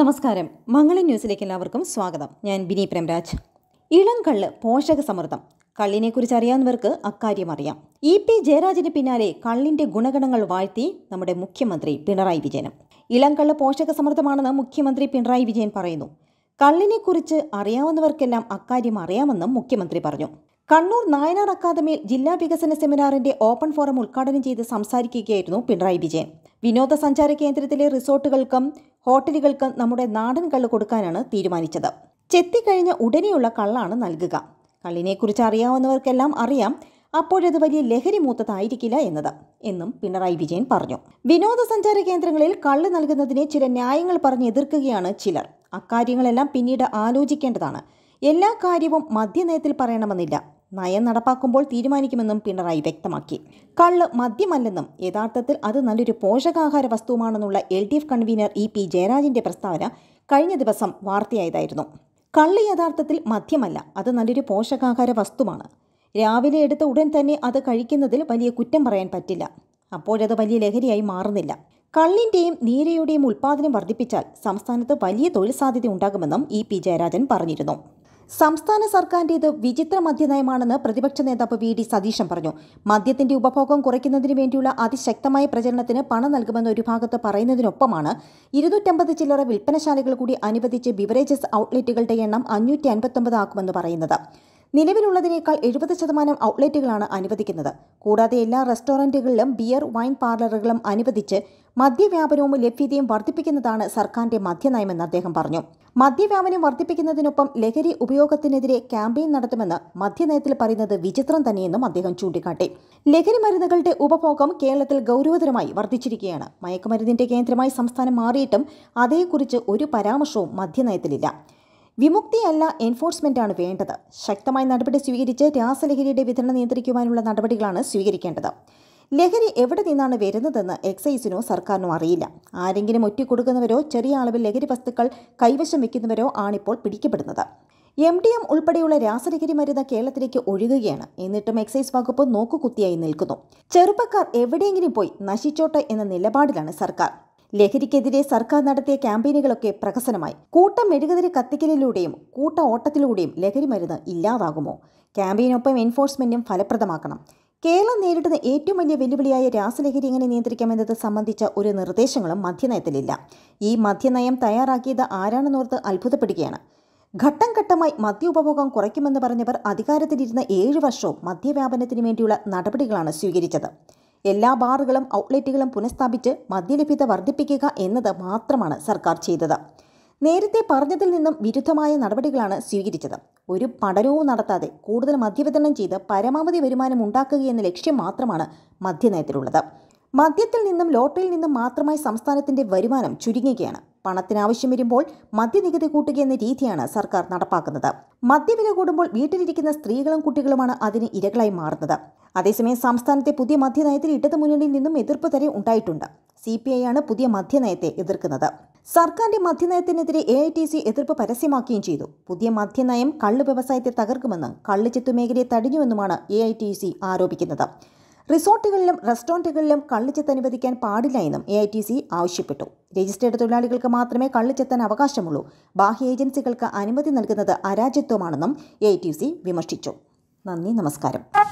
നമസ്കാരം മംഗള ന്യൂസിലേക്ക് എല്ലാവർക്കും സ്വാഗതം ഞാൻ ബിനി പ്രേംരാജ് ഇളം കള്ള് പോഷക സമൃദ്ധം കള്ളിനെക്കുറിച്ച് അറിയാവുന്നവർക്ക് അക്കാര്യം അറിയാം ഇ പി ജയരാജന് പിന്നാലെ കള്ളിൻ്റെ ഗുണഗണങ്ങൾ വാഴ്ത്തി നമ്മുടെ മുഖ്യമന്ത്രി പിണറായി വിജയനും ഇളം കള്ള് പോഷക സമൃദ്ധമാണെന്ന് മുഖ്യമന്ത്രി പിണറായി വിജയൻ പറയുന്നു കള്ളിനെക്കുറിച്ച് അറിയാവുന്നവർക്കെല്ലാം അക്കാര്യം അറിയാമെന്നും മുഖ്യമന്ത്രി പറഞ്ഞു കണ്ണൂർ നായനാർ അക്കാദമിയിൽ ജില്ലാ വികസന സെമിനാറിന്റെ ഓപ്പൺ ഫോറം ഉദ്ഘാടനം ചെയ്ത് സംസാരിക്കുകയായിരുന്നു പിണറായി വിജയൻ വിനോദസഞ്ചാര കേന്ദ്രത്തിലെ റിസോർട്ടുകൾക്കും ഹോട്ടലുകൾക്കും നമ്മുടെ നാടൻ കള്ള് കൊടുക്കാനാണ് തീരുമാനിച്ചത് ചെത്തിക്കഴിഞ്ഞ ഉടനെയുള്ള കള്ളാണ് നൽകുക കള്ളിനെക്കുറിച്ച് അറിയാവുന്നവർക്കെല്ലാം അറിയാം അപ്പോഴത് വലിയ ലഹരി മൂത്തതായിരിക്കില്ല എന്നത് എന്നും പിണറായി വിജയൻ പറഞ്ഞു വിനോദസഞ്ചാര കേന്ദ്രങ്ങളിൽ കള്ള് നൽകുന്നതിനെ ചില ന്യായങ്ങൾ പറഞ്ഞ് എതിർക്കുകയാണ് ചിലർ അക്കാര്യങ്ങളെല്ലാം പിന്നീട് ആലോചിക്കേണ്ടതാണ് എല്ലാ കാര്യവും മദ്യനയത്തിൽ പറയണമെന്നില്ല നയം നടപ്പാക്കുമ്പോൾ തീരുമാനിക്കുമെന്നും പിണറായി വ്യക്തമാക്കി കള്ള് മദ്യമല്ലെന്നും യഥാർത്ഥത്തിൽ അത് നല്ലൊരു പോഷകാഹാര വസ്തുവാണെന്നുള്ള L D F convener E P ജയരാജിന്റെ പ്രസ്താവന കഴിഞ്ഞ ദിവസം വാർത്തയായതായിരുന്നു കള്ള് യഥാർത്ഥത്തിൽ മദ്യമല്ല അത് നല്ലൊരു പോഷകാഹാര വസ്തുവാണ് രാവിലെ എടുത്ത ഉടൻ തന്നെ അത് കഴിക്കുന്നതിൽ വലിയ കുറ്റം പറയാൻ പറ്റില്ല അപ്പോഴത് വലിയ ലഹരിയായി മാറുന്നില്ല കള്ളിൻ്റെയും നീരയുടെയും ഉൽപ്പാദനം വർദ്ധിപ്പിച്ചാൽ സംസ്ഥാനത്ത് വലിയ തൊഴിൽ സാധ്യത ഉണ്ടാകുമെന്നും ഇ പി ജയരാജൻ പറഞ്ഞിരുന്നു സംസ്ഥാന സർക്കാരിൻ്റേത് വിചിത്ര മദ്യനയമാണെന്ന് പ്രതിപക്ഷ നേതാവ് വി ഡി സതീശൻ പറഞ്ഞു മദ്യത്തിന്റെ ഉപഭോഗം കുറയ്ക്കുന്നതിന് വേണ്ടിയുള്ള അതിശക്തമായ പ്രചരണത്തിന് പണം നൽകുമെന്ന് ഒരു ഭാഗത്ത് പറയുന്നതിനൊപ്പമാണ് ഇരുന്നൂറ്റമ്പത് ചില്ലറ വിൽപ്പനശാലകൾ കൂടി അനുവദിച്ച് ബിവറേജസ് ഔട്ട്ലെറ്റുകളുടെ എണ്ണം അഞ്ഞൂറ്റി അൻപത്തൊമ്പത് ആക്കുമെന്ന് പറയുന്നത് നിലവിലുള്ളതിനേക്കാൾ എഴുപത് ശതമാനം ഔട്ട്ലെറ്റുകളാണ് അനുവദിക്കുന്നത് കൂടാതെ എല്ലാ റെസ്റ്റോറൻറ്റുകളിലും ബിയർ വൈൻ പാർലറുകളും അനുവദിച്ച് മദ്യവ്യാപനവും ലഭ്യതയും വർദ്ധിപ്പിക്കുന്നതാണ് സർക്കാരിന്റെ മദ്യനയമെന്ന് അദ്ദേഹം പറഞ്ഞു മദ്യവ്യാപനം വർദ്ധിപ്പിക്കുന്നതിനൊപ്പം ലഹരി ഉപയോഗത്തിനെതിരെ ക്യാമ്പയിൻ നടത്തുമെന്ന് മദ്യനയത്തിൽ പറയുന്നത് വിചിത്രം തന്നെയെന്നും അദ്ദേഹം ചൂണ്ടിക്കാട്ടി ലഹരി മരുന്നുകളുടെ ഉപഭോഗം കേരളത്തിൽ ഗൗരവതരമായി വർദ്ധിച്ചിരിക്കുകയാണ് മയക്കുമരുന്നിന്റെ കേന്ദ്രമായി സംസ്ഥാനം മാറിയിട്ടും അതേക്കുറിച്ച് ഒരു പരാമർശവും മദ്യനയത്തിലില്ല വിമുക്തിയല്ല എൻഫോഴ്സ്മെൻറ്റാണ് വേണ്ടത് ശക്തമായ നടപടി സ്വീകരിച്ച് രാസലഹരിയുടെ വിതരണം നിയന്ത്രിക്കുവാനുള്ള നടപടികളാണ് സ്വീകരിക്കേണ്ടത് ലഹരി എവിടെ നിന്നാണ് വരുന്നതെന്ന് എക്സൈസിനോ സർക്കാരിനോ അറിയില്ല ആരെങ്കിലും ഒറ്റ കൊടുക്കുന്നവരോ ചെറിയ അളവിൽ ലഹരി വസ്തുക്കൾ കൈവശം വെക്കുന്നവരോ ആണിപ്പോൾ പിടിക്കപ്പെടുന്നത് എം ഡി എം ഉൾപ്പെടെയുള്ള രാസലഹരി മരുന്ന് കേരളത്തിലേക്ക് ഒഴുകുകയാണ് എന്നിട്ടും എക്സൈസ് വകുപ്പ് നോക്കുകുത്തിയായി നിൽക്കുന്നു ചെറുപ്പക്കാർ എവിടെയെങ്കിലും പോയി നശിച്ചോട്ടെ എന്ന നിലപാടിലാണ് സർക്കാർ ലഹരിക്കെതിരെ സർക്കാർ നടത്തിയ ക്യാമ്പയിനുകളൊക്കെ പ്രഹസനമായി കൂട്ടം മെഴുകുതിരി കത്തിക്കലിലൂടെയും കൂട്ട ഓട്ടത്തിലൂടെയും ലഹരി മരുന്ന് ഇല്ലാതാകുമോ ക്യാമ്പയിനൊപ്പം എൻഫോഴ്സ്മെന്റും ഫലപ്രദമാക്കണം കേരളം നേരിടുന്ന ഏറ്റവും വലിയ വെല്ലുവിളിയായ രാസലഹരി എങ്ങനെ നിയന്ത്രിക്കാമെന്നത് സംബന്ധിച്ച ഒരു നിർദ്ദേശങ്ങളും മധ്യനയത്തിലില്ല ഈ മധ്യനയം തയ്യാറാക്കിയത് ആരാണെന്നോർത്ത് അത്ഭുതപ്പെടുകയാണ് ഘട്ടം ഘട്ടമായി മദ്യ ഉപഭോഗം കുറയ്ക്കുമെന്ന് പറഞ്ഞവർ അധികാരത്തിലിരുന്ന ഏഴ് വർഷവും മദ്യവ്യാപനത്തിന് വേണ്ടിയുള്ള നടപടികളാണ് സ്വീകരിച്ചത് എല്ലാ ബാറുകളും ഔട്ട്ലെറ്റുകളും പുനഃസ്ഥാപിച്ച് മദ്യലഭ്യത വർദ്ധിപ്പിക്കുക എന്നത് മാത്രമാണ് സർക്കാർ ചെയ്തത് നേരത്തെ പറഞ്ഞതിൽ നിന്നും വിരുദ്ധമായ നടപടികളാണ് സ്വീകരിച്ചത് ഒരു പഠനവും നടത്താതെ കൂടുതൽ മദ്യവിതരണം ചെയ്ത് പരമാവധി വരുമാനം എന്ന ലക്ഷ്യം മാത്രമാണ് മദ്യനയത്തിലുള്ളത് മദ്യത്തിൽ നിന്നും ലോട്ടറിയിൽ നിന്നും മാത്രമായി സംസ്ഥാനത്തിന്റെ വരുമാനം ചുരുങ്ങുകയാണ് പണത്തിന് ആവശ്യം വരുമ്പോൾ മദ്യനികുതി കൂട്ടുക എന്ന രീതിയാണ് സർക്കാർ നടപ്പാക്കുന്നത് മദ്യവില കൂടുമ്പോൾ വീട്ടിലിരിക്കുന്ന സ്ത്രീകളും കുട്ടികളുമാണ് അതിന് ഇരകളായി മാറുന്നത് അതേസമയം സംസ്ഥാനത്തെ പുതിയ മധ്യനയത്തിൽ ഇടതു മുന്നണിയിൽ നിന്നും എതിർപ്പ് തരെ ഉണ്ടായിട്ടുണ്ട് സി പി ഐ ആണ് പുതിയ മധ്യനയത്തെ എതിർക്കുന്നത് സർക്കാരിന്റെ മധ്യനയത്തിനെതിരെ എ ഐ ടി സി എതിർപ്പ് പരസ്യമാക്കുകയും ചെയ്തു പുതിയ മധ്യനയം കള്ളു വ്യവസായത്തെ തകർക്കുമെന്നും കള്ളുചെത്തു മേഖലയെ തടിഞ്ഞുവെന്നുമാണ് എ ഐ ടി സി ആരോപിക്കുന്നത് റിസോർട്ടുകളിലും റെസ്റ്റോറൻറ്റുകളിലും കള്ളിച്ചെത്ത് അനുവദിക്കാൻ പാടില്ല എന്നും എ ഐ ടി സി ആവശ്യപ്പെട്ടു രജിസ്റ്റേർഡ് തൊഴിലാളികൾക്ക് മാത്രമേ കള്ളിച്ചെത്താൻ അവകാശമുള്ളൂ ബാഹ്യ ഏജൻസികൾക്ക് അനുമതി നൽകുന്നത് അരാജ്യത്വമാണെന്നും എ ഐ ടി സി വിമർശിച്ചു നന്ദി നമസ്കാരം